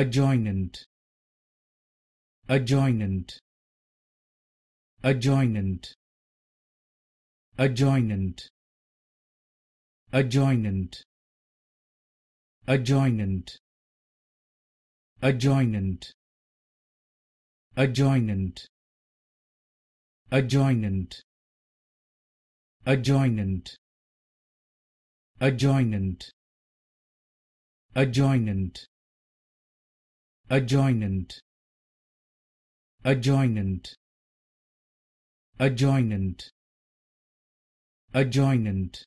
adjoinant adjoinant adjoinant adjoinant adjoinant adjoinant adjoinant adjoinant adjoinant adjoinant adjoinant adjoinant adjoinant adjoinant adjoinant adjoinant